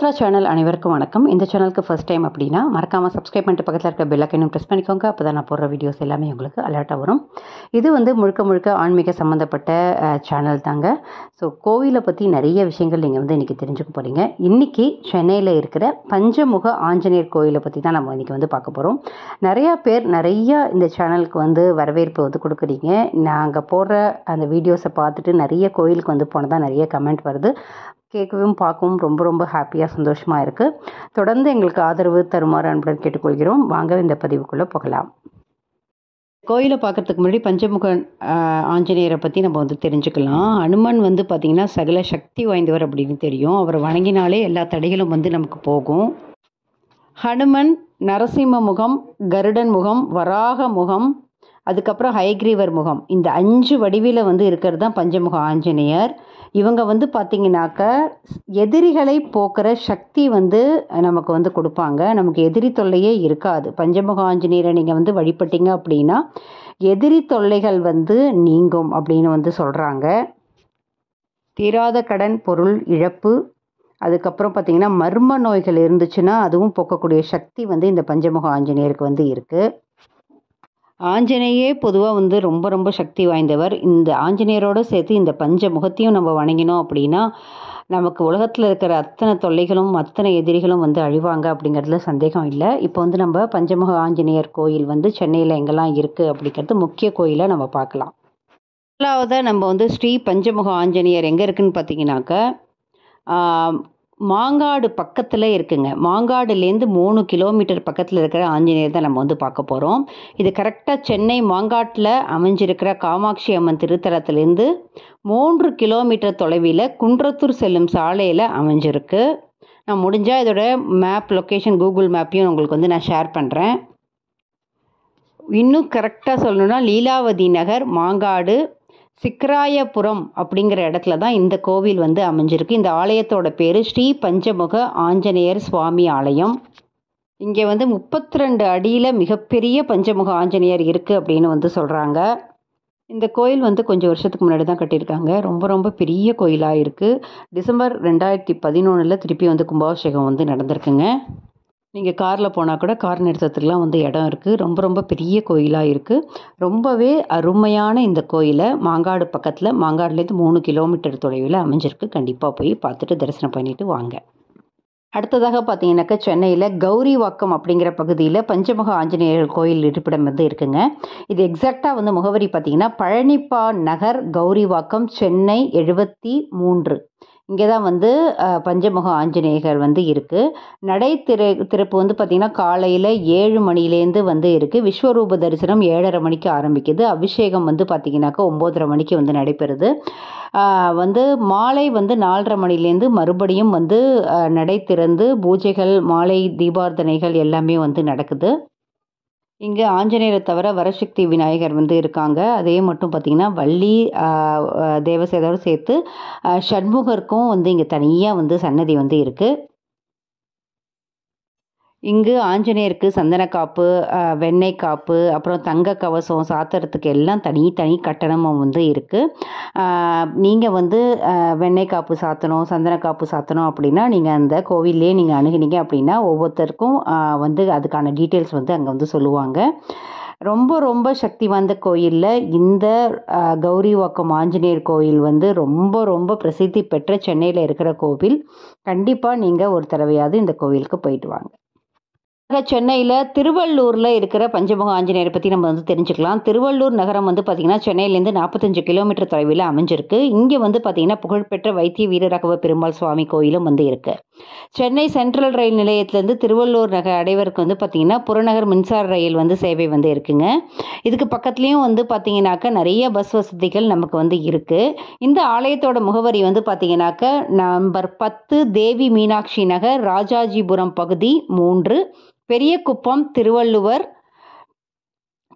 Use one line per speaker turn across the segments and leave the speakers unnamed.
Shukla channel அனைவருக்கும் வணக்கம் இந்த சேனலுக்கு ஃபஸ்ட் டைம் அப்படின்னா மறக்காமல் சப்ஸ்கிரைப் பண்ணிட்டு பக்கத்தில் இருக்க ஐக்கனும் ப்ரெஸ் பண்ணிக்கோங்க அப்போ தான் நான் போடுற வீடியோஸ் எல்லாமே உங்களுக்கு அலர்ட்டாக வரும் இது வந்து முழுக்க முழுக்க ஆன்மீக சம்மந்தப்பட்ட சேனல் தாங்க ஸோ கோவிலை பற்றி நிறைய விஷயங்கள் நீங்கள் வந்து இன்றைக்கி தெரிஞ்சுக்க போகிறீங்க இன்றைக்கி சென்னையில் இருக்கிற பஞ்சமுக ஆஞ்சநேயர் கோயிலை பற்றி தான் நம்ம இன்றைக்கி வந்து பார்க்க போகிறோம் நிறையா பேர் நிறையா இந்த சேனலுக்கு வந்து வரவேற்பு வந்து கொடுக்குறீங்க நாங்கள் போடுற அந்த வீடியோஸை பார்த்துட்டு நிறைய கோயிலுக்கு வந்து போனதான் நிறைய கமெண்ட் வருது கேட்கவும் பார்க்கவும் ரொம்ப ரொம்ப ஹாப்பியாக சந்தோஷமாக இருக்குது தொடர்ந்து எங்களுக்கு ஆதரவு தருமாறு அன்புடன் கேட்டுக்கொள்கிறோம் வாங்க இந்த பதிவுக்குள்ளே போகலாம் கோயிலை பார்க்குறதுக்கு முன்னாடி பஞ்சமுக ஆஞ்சநேயரை பற்றி நம்ம வந்து தெரிஞ்சுக்கலாம் அனுமன் வந்து பார்த்திங்கன்னா சகல சக்தி வாய்ந்தவர் அப்படின்னு தெரியும் அவர் வணங்கினாலே எல்லா தடைகளும் வந்து நமக்கு போகும் ஹனுமன் நரசிம்ம முகம் கருடன் முகம் வராக முகம் அதுக்கப்புறம் ஹைக்ரீவர் முகம் இந்த அஞ்சு வடிவில் வந்து இருக்கிறது தான் பஞ்சமுக ஆஞ்சநேயர் இவங்க வந்து பார்த்திங்கனாக்க எதிரிகளை போக்குற சக்தி வந்து நமக்கு வந்து கொடுப்பாங்க நமக்கு எதிரி தொல்லையே இருக்காது பஞ்சமுக ஆஞ்சநேயரை நீங்கள் வந்து வழிபட்டீங்க அப்படின்னா எதிரி தொல்லைகள் வந்து நீங்கும் அப்படின்னு வந்து சொல்கிறாங்க தீராத கடன் பொருள் இழப்பு அதுக்கப்புறம் பார்த்திங்கன்னா மர்ம நோய்கள் இருந்துச்சுன்னா அதுவும் போக்கக்கூடிய சக்தி வந்து இந்த பஞ்சமுக ஆஞ்சநேயருக்கு வந்து இருக்குது ஆஞ்சநேயே பொதுவாக வந்து ரொம்ப ரொம்ப சக்தி வாய்ந்தவர் இந்த ஆஞ்சநேயரோடு சேர்த்து இந்த பஞ்ச முகத்தையும் நம்ம வணங்கினோம் அப்படின்னா நமக்கு உலகத்தில் இருக்கிற அத்தனை தொல்லைகளும் அத்தனை எதிரிகளும் வந்து அழிவாங்க அப்படிங்கிறதுல சந்தேகம் இல்லை இப்போ வந்து நம்ம பஞ்சமுக ஆஞ்சநேயர் கோயில் வந்து சென்னையில் எங்கெல்லாம் இருக்குது அப்படிங்கிறது முக்கிய கோயிலை நம்ம பார்க்கலாம் முதலாவதாக நம்ம வந்து ஸ்ரீ பஞ்சமுக ஆஞ்சநேயர் எங்கே இருக்குதுன்னு பார்த்தீங்கன்னாக்க மாங்காடு பக்கத்தில் இருக்குங்க மாங்காடுலேருந்து மூணு கிலோமீட்டர் பக்கத்தில் இருக்கிற ஆஞ்சநேயர் தான் நம்ம வந்து பார்க்க போகிறோம் இது கரெக்டாக சென்னை மாங்காட்டில் அமைஞ்சிருக்கிற காமாட்சி அம்மன் திருத்தலத்துலேருந்து மூன்று கிலோமீட்டர் தொலைவில் குன்றத்தூர் செல்லும் சாலையில் அமைஞ்சிருக்கு நான் முடிஞ்சால் இதோட மேப் லொக்கேஷன் கூகுள் மேப்பையும் உங்களுக்கு வந்து நான் ஷேர் பண்ணுறேன் இன்னும் கரெக்டாக சொல்லணுன்னா லீலாவதி நகர் மாங்காடு சிக்கராயபுரம் அப்படிங்கிற இடத்துல தான் இந்த கோவில் வந்து அமைஞ்சிருக்கு இந்த ஆலயத்தோட பேர் ஸ்ரீ பஞ்சமுக ஆஞ்சநேயர் சுவாமி ஆலயம் இங்கே வந்து முப்பத்தி ரெண்டு அடியில் மிகப்பெரிய பஞ்சமுக ஆஞ்சநேயர் இருக்குது அப்படின்னு வந்து சொல்கிறாங்க இந்த கோயில் வந்து கொஞ்சம் வருஷத்துக்கு முன்னாடி தான் கட்டியிருக்காங்க ரொம்ப ரொம்ப பெரிய கோயிலாக இருக்குது டிசம்பர் ரெண்டாயிரத்தி பதினொன்றில் திருப்பி வந்து கும்பாபிஷேகம் வந்து நடந்திருக்குங்க நீங்கள் காரில் போனால் கூட கார் நிறுத்தத்துக்குலாம் வந்து இடம் இருக்குது ரொம்ப ரொம்ப பெரிய கோயிலாக இருக்குது ரொம்பவே அருமையான இந்த கோயிலை மாங்காடு பக்கத்தில் மாங்காடுலேருந்து மூணு கிலோமீட்டர் தொலைவில் அமைஞ்சிருக்கு கண்டிப்பாக போய் பார்த்துட்டு தரிசனம் பண்ணிவிட்டு வாங்க அடுத்ததாக பார்த்தீங்கன்னாக்க சென்னையில் கௌரி வாக்கம் அப்படிங்கிற பகுதியில் பஞ்சமுக ஆஞ்சநேயர் கோயில் இருப்பிடம் வந்து இருக்குங்க இது எக்ஸாக்டாக வந்து முகவரி பார்த்தீங்கன்னா பழனிப்பா நகர் கௌரி வாக்கம் சென்னை எழுபத்தி மூன்று இங்கே தான் வந்து பஞ்சமுக ஆஞ்சநேயர் வந்து இருக்குது நடை திற திறப்பு வந்து பார்த்திங்கன்னா காலையில் ஏழு மணிலேருந்து வந்து இருக்குது விஸ்வரூப தரிசனம் ஏழரை மணிக்கு ஆரம்பிக்குது அபிஷேகம் வந்து பார்த்திங்கனாக்கா ஒம்போதரை மணிக்கு வந்து நடைபெறுது வந்து மாலை வந்து நாலரை மணிலேருந்து மறுபடியும் வந்து நடை திறந்து பூஜைகள் மாலை தீபார்த்தனைகள் எல்லாமே வந்து நடக்குது இங்கே ஆஞ்சநேயரை தவிர வரசக்தி விநாயகர் வந்து இருக்காங்க அதே மட்டும் பார்த்திங்கன்னா வள்ளி தேவசேதோடு சேர்த்து ஷண்முகருக்கும் வந்து இங்கே தனியாக வந்து சன்னதி வந்து இருக்குது இங்கு ஆஞ்சநேயருக்கு சந்தனக்காப்பு வெண்ணெய் காப்பு அப்புறம் தங்க கவசம் சாத்திரத்துக்கு எல்லாம் தனி தனி கட்டணமும் வந்து இருக்குது நீங்கள் வந்து வெண்ணெய் காப்பு சாத்தணும் சந்தனக்காப்பு சாத்தணும் அப்படின்னா நீங்கள் அந்த கோவிலே நீங்கள் அணுகினீங்க அப்படின்னா ஒவ்வொருத்தருக்கும் வந்து அதுக்கான டீட்டெயில்ஸ் வந்து அங்கே வந்து சொல்லுவாங்க ரொம்ப ரொம்ப சக்தி வாய்ந்த கோயிலில் இந்த கௌரிவாக்கம் ஆஞ்சநேயர் கோயில் வந்து ரொம்ப ரொம்ப பிரசித்தி பெற்ற சென்னையில் இருக்கிற கோவில் கண்டிப்பாக நீங்கள் ஒரு தடவையாவது இந்த கோவிலுக்கு போயிட்டு வாங்க சென்னையில் திருவள்ளூரில் இருக்கிற பஞ்சமுக ஆஞ்சநேயரை பற்றி நம்ம வந்து தெரிஞ்சுக்கலாம் திருவள்ளூர் நகரம் வந்து பார்த்திங்கன்னா சென்னையிலேருந்து நாற்பத்தஞ்சு கிலோமீட்டர் தொலைவில் அமைஞ்சிருக்கு இங்கே வந்து பார்த்திங்கன்னா புகழ்பெற்ற வைத்திய வீரராகவ பெருமாள் சுவாமி கோயிலும் வந்து இருக்குது சென்னை சென்ட்ரல் ரயில் நிலையத்திலேருந்து திருவள்ளூர் நகர் அடைவருக்கு வந்து பார்த்திங்கன்னா புறநகர் மின்சார ரயில் வந்து சேவை வந்து இருக்குங்க இதுக்கு பக்கத்துலேயும் வந்து பார்த்திங்கனாக்கா நிறைய பஸ் வசதிகள் நமக்கு வந்து இருக்குது இந்த ஆலயத்தோட முகவரி வந்து பார்த்திங்கனாக்கா நம்பர் பத்து தேவி மீனாட்சி நகர் ராஜாஜிபுரம் பகுதி மூன்று பெரிய குப்பம் திருவள்ளுவர்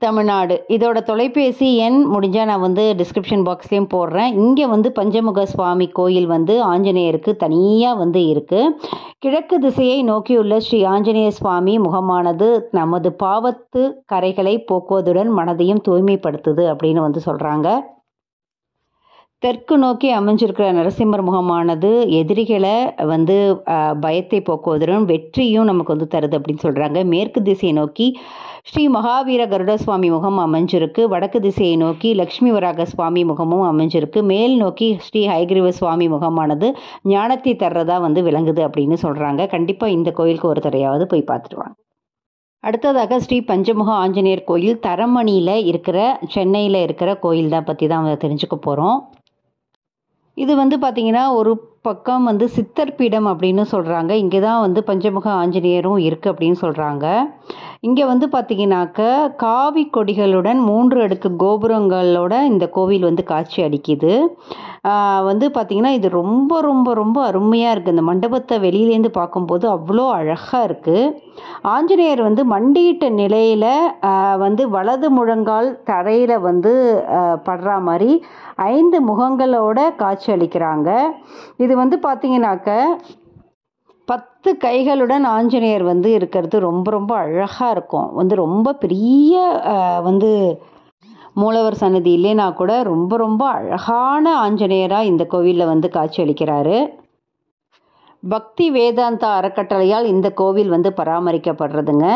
தமிழ்நாடு இதோட தொலைபேசி எண் முடிஞ்சால் நான் வந்து டிஸ்கிரிப்ஷன் பாக்ஸ்லேயும் போடுறேன் இங்கே வந்து பஞ்சமுக சுவாமி கோயில் வந்து ஆஞ்சநேயருக்கு தனியாக வந்து இருக்குது கிழக்கு திசையை நோக்கியுள்ள ஸ்ரீ ஆஞ்சநேய சுவாமி முகமானது நமது பாவத்து கரைகளை போக்குவதுடன் மனதையும் தூய்மைப்படுத்துது அப்படின்னு வந்து சொல்கிறாங்க தெற்கு நோக்கி அமைஞ்சிருக்கிற நரசிம்மர் முகமானது எதிரிகளை வந்து பயத்தை போக்குவதும் வெற்றியும் நமக்கு வந்து தருது அப்படின்னு சொல்கிறாங்க மேற்கு திசையை நோக்கி ஸ்ரீ மகாவீர கருட சுவாமி முகம் அமைஞ்சிருக்கு வடக்கு திசையை நோக்கி லக்ஷ்மி வராக சுவாமி முகமும் அமைஞ்சிருக்கு மேல் நோக்கி ஸ்ரீ ஹைகிரீவ சுவாமி முகமானது ஞானத்தை தர்றதா வந்து விளங்குது அப்படின்னு சொல்கிறாங்க கண்டிப்பாக இந்த கோயிலுக்கு ஒரு தடையாவது போய் பார்த்துருவாங்க அடுத்ததாக ஸ்ரீ பஞ்சமுக ஆஞ்சநேயர் கோயில் தரமணியில் இருக்கிற சென்னையில் இருக்கிற கோயில் தான் பற்றி தான் தெரிஞ்சுக்க போகிறோம் இது வந்து பார்த்திங்கன்னா ஒரு பக்கம் வந்து சித்தர் பீடம் அப்படின்னு சொல்கிறாங்க இங்கே தான் வந்து பஞ்சமுக ஆஞ்சநேயரும் இருக்குது அப்படின்னு சொல்கிறாங்க இங்கே வந்து பார்த்தீங்கன்னாக்க காவி கொடிகளுடன் மூன்று அடுக்கு கோபுரங்களோட இந்த கோவில் வந்து காட்சி அளிக்குது வந்து பார்த்திங்கன்னா இது ரொம்ப ரொம்ப ரொம்ப அருமையாக இருக்குது இந்த மண்டபத்தை வெளியிலேருந்து பார்க்கும்போது அவ்வளோ அழகாக இருக்குது ஆஞ்சநேயர் வந்து மண்டியிட்ட நிலையில் வந்து வலது முழங்கால் தரையில் வந்து படுற மாதிரி ஐந்து முகங்களோட காட்சி அளிக்கிறாங்க இது வந்து பார்த்திங்கனாக்க பத்து கைகளுடன் ஆஞ்சநேயர் வந்து இருக்கிறது ரொம்ப ரொம்ப அழகாக இருக்கும் வந்து ரொம்ப பெரிய வந்து மூலவர் சன்னதி இல்லைனா கூட ரொம்ப ரொம்ப அழகான ஆஞ்சநேயராக இந்த கோவிலில் வந்து காட்சி அளிக்கிறாரு பக்தி வேதாந்தா அறக்கட்டளையால் இந்த கோவில் வந்து பராமரிக்கப்படுறதுங்க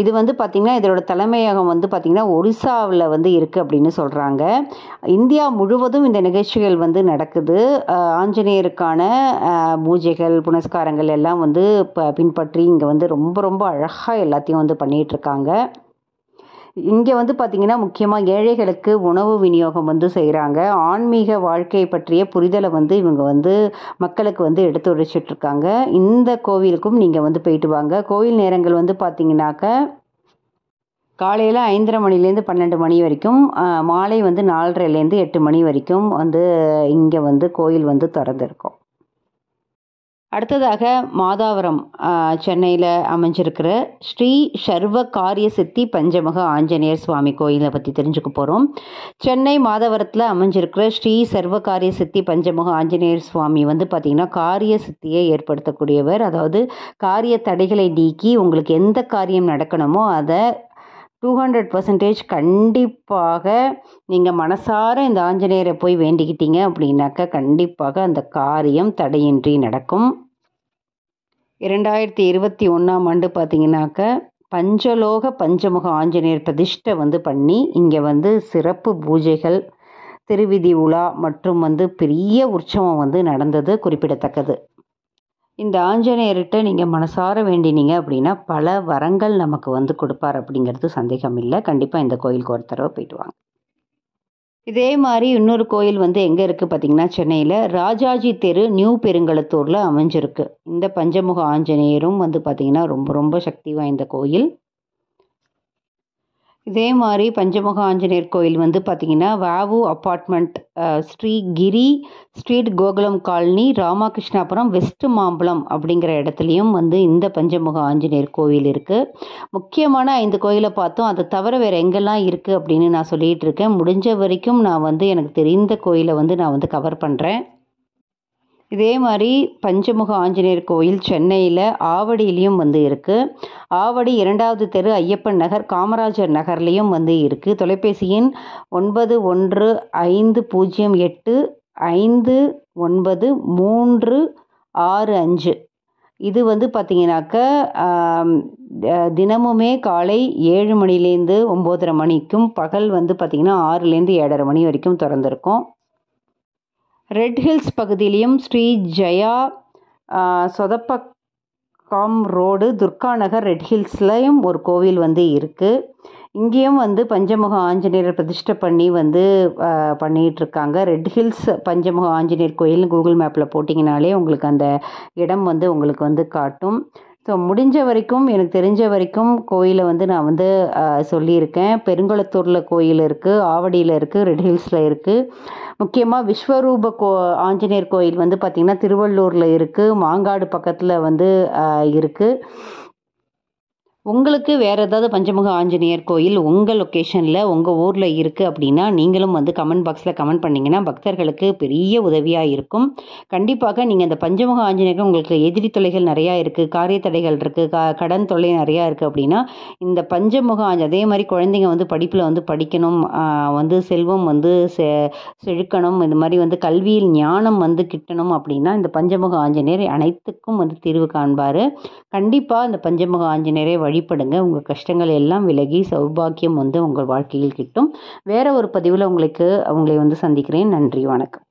இது வந்து பார்த்திங்கன்னா இதோட தலைமையகம் வந்து பார்த்திங்கன்னா ஒரிசாவில் வந்து இருக்குது அப்படின்னு சொல்கிறாங்க இந்தியா முழுவதும் இந்த நிகழ்ச்சிகள் வந்து நடக்குது ஆஞ்சநேயருக்கான பூஜைகள் புனஸ்காரங்கள் எல்லாம் வந்து ப பின்பற்றி இங்கே வந்து ரொம்ப ரொம்ப அழகாக எல்லாத்தையும் வந்து பண்ணிகிட்ருக்காங்க இங்கே வந்து பார்த்திங்கன்னா முக்கியமாக ஏழைகளுக்கு உணவு விநியோகம் வந்து செய்கிறாங்க ஆன்மீக வாழ்க்கை பற்றிய புரிதலை வந்து இவங்க வந்து மக்களுக்கு வந்து எடுத்து உரைச்சிட்ருக்காங்க இந்த கோவிலுக்கும் நீங்கள் வந்து போயிட்டு வாங்க கோவில் நேரங்கள் வந்து பார்த்தீங்கன்னாக்க காலையில் ஐந்தரை மணிலேருந்து பன்னெண்டு மணி வரைக்கும் மாலை வந்து நாலரைலேருந்து எட்டு மணி வரைக்கும் வந்து இங்கே வந்து கோயில் வந்து திறந்துருக்கும் அடுத்ததாக மாதாவரம் சென்னையில் அமைஞ்சிருக்கிற ஸ்ரீ சர்வ காரிய சித்தி பஞ்சமுக ஆஞ்சநேயர் சுவாமி கோயிலை பற்றி தெரிஞ்சுக்க போகிறோம் சென்னை மாதவரத்தில் அமைஞ்சிருக்கிற ஸ்ரீ சர்வ காரிய சித்தி பஞ்சமுக ஆஞ்சநேயர் சுவாமி வந்து பார்த்திங்கன்னா காரிய சித்தியை ஏற்படுத்தக்கூடியவர் அதாவது காரிய தடைகளை நீக்கி உங்களுக்கு எந்த காரியம் நடக்கணுமோ அதை டூ ஹண்ட்ரட் பர்சன்டேஜ் கண்டிப்பாக நீங்கள் மனசார இந்த ஆஞ்சநேயரை போய் வேண்டிக்கிட்டீங்க அப்படின்னாக்க கண்டிப்பாக அந்த காரியம் தடையின்றி நடக்கும் இரண்டாயிரத்தி இருபத்தி ஒன்றாம் ஆண்டு பார்த்தீங்கன்னாக்க பஞ்சலோக பஞ்சமுக ஆஞ்சநேயர் பிரதிஷ்டை வந்து பண்ணி இங்கே வந்து சிறப்பு பூஜைகள் திருவிதி உலா மற்றும் வந்து பெரிய உற்சவம் வந்து நடந்தது குறிப்பிடத்தக்கது இந்த ஆஞ்சநேயர்கிட்ட நீங்கள் மனசார வேண்டினீங்க அப்படின்னா பல வரங்கள் நமக்கு வந்து கொடுப்பார் அப்படிங்கிறது சந்தேகம் இல்லை கண்டிப்பாக இந்த கோயிலுக்கு ஒரு தடவை போயிட்டு வாங்க இதே மாதிரி இன்னொரு கோயில் வந்து எங்கே இருக்குது பார்த்திங்கன்னா சென்னையில் ராஜாஜி தெரு நியூ பெருங்கலத்தூரில் அமைஞ்சிருக்கு இந்த பஞ்சமுக ஆஞ்சநேயரும் வந்து பார்த்திங்கன்னா ரொம்ப ரொம்ப சக்தி வாய்ந்த கோயில் இதே மாதிரி பஞ்சமுக ஆஞ்சநேயர் கோயில் வந்து பார்த்திங்கன்னா வாவு apartment Sri Giri street Gokulam colony Ramakrishnapuram West Mambalam அப்படிங்கிற இடத்துலையும் வந்து இந்த பஞ்சமுக ஆஞ்சநேயர் கோயில் இருக்குது முக்கியமான ஐந்து கோயிலை பார்த்தோம் அதை தவிர வேறு எங்கெல்லாம் இருக்குது அப்படின்னு நான் சொல்லிகிட்டு இருக்கேன் முடிஞ்ச வரைக்கும் நான் வந்து எனக்கு தெரிந்த கோயிலை வந்து நான் வந்து கவர் பண்ணுறேன் இதே மாதிரி பஞ்சமுக ஆஞ்சநேயர் கோயில் சென்னையில் ஆவடியிலையும் வந்து இருக்குது ஆவடி இரண்டாவது தெரு ஐயப்பன் நகர் காமராஜர் நகர்லேயும் வந்து இருக்குது தொலைபேசி எண் ஒன்பது ஒன்று ஐந்து பூஜ்ஜியம் எட்டு ஐந்து ஒன்பது மூன்று ஆறு அஞ்சு இது வந்து பார்த்திங்கனாக்கா தினமுமே காலை ஏழு மணிலேருந்து ஒம்போதரை மணிக்கும் பகல் வந்து பார்த்திங்கன்னா ஆறுலேருந்து ஏழரை மணி வரைக்கும் திறந்துருக்கும் ரெட் ஹில்ஸ் பகுதியிலையும் ஸ்ரீ ஜெயா சொதப்பக்காம் ரோடு துர்கா நகர் ரெட் ஹில்ஸ்லையும் ஒரு கோவில் வந்து இருக்குது இங்கேயும் வந்து பஞ்சமுக ஆஞ்சநேயர் பிரதிஷ்டை பண்ணி வந்து பண்ணிகிட்ருக்காங்க ரெட் ஹில்ஸ் பஞ்சமுக ஆஞ்சநேயர் கோயில்னு கூகுள் மேப்பில் போட்டிங்கனாலே உங்களுக்கு அந்த இடம் வந்து உங்களுக்கு வந்து காட்டும் ஸோ முடிஞ்ச வரைக்கும் எனக்கு தெரிஞ்ச வரைக்கும் கோயிலை வந்து நான் வந்து சொல்லியிருக்கேன் பெருங்குளத்தூரில் கோயில் இருக்குது ஆவடியில் இருக்குது ரெட் ஹில்ஸில் இருக்குது முக்கியமாக விஸ்வரூப கோ ஆஞ்சநேயர் கோயில் வந்து பார்த்திங்கன்னா திருவள்ளூரில் இருக்குது மாங்காடு பக்கத்தில் வந்து இருக்குது உங்களுக்கு வேறு ஏதாவது பஞ்சமுக ஆஞ்சநேயர் கோயில் உங்கள் லொக்கேஷனில் உங்கள் ஊரில் இருக்குது அப்படின்னா நீங்களும் வந்து கமெண்ட் பாக்ஸில் கமெண்ட் பண்ணிங்கன்னா பக்தர்களுக்கு பெரிய உதவியாக இருக்கும் கண்டிப்பாக நீங்கள் இந்த பஞ்சமுக ஆஞ்சநேயர் உங்களுக்கு எதிரி தொலைகள் நிறையா இருக்குது காரிய தடைகள் இருக்குது க கடன் தொல்லை நிறையா இருக்குது அப்படின்னா இந்த பஞ்சமுக ஆஞ்ச அதே மாதிரி குழந்தைங்க வந்து படிப்பில் வந்து படிக்கணும் வந்து செல்வம் வந்து செ செழுக்கணும் இந்த மாதிரி வந்து கல்வியில் ஞானம் வந்து கிட்டணும் அப்படின்னா இந்த பஞ்சமுக ஆஞ்சநேயர் அனைத்துக்கும் வந்து தீர்வு காண்பார் கண்டிப்பாக இந்த பஞ்சமுக ஆஞ்சநேயரை வழி வழிபடுங்க உங்கள் கஷ்டங்கள் எல்லாம் விலகி சௌபாக்கியம் வந்து உங்கள் வாழ்க்கையில் கிட்டும் வேறு ஒரு பதிவில் உங்களுக்கு அவங்களை வந்து சந்திக்கிறேன் நன்றி வணக்கம்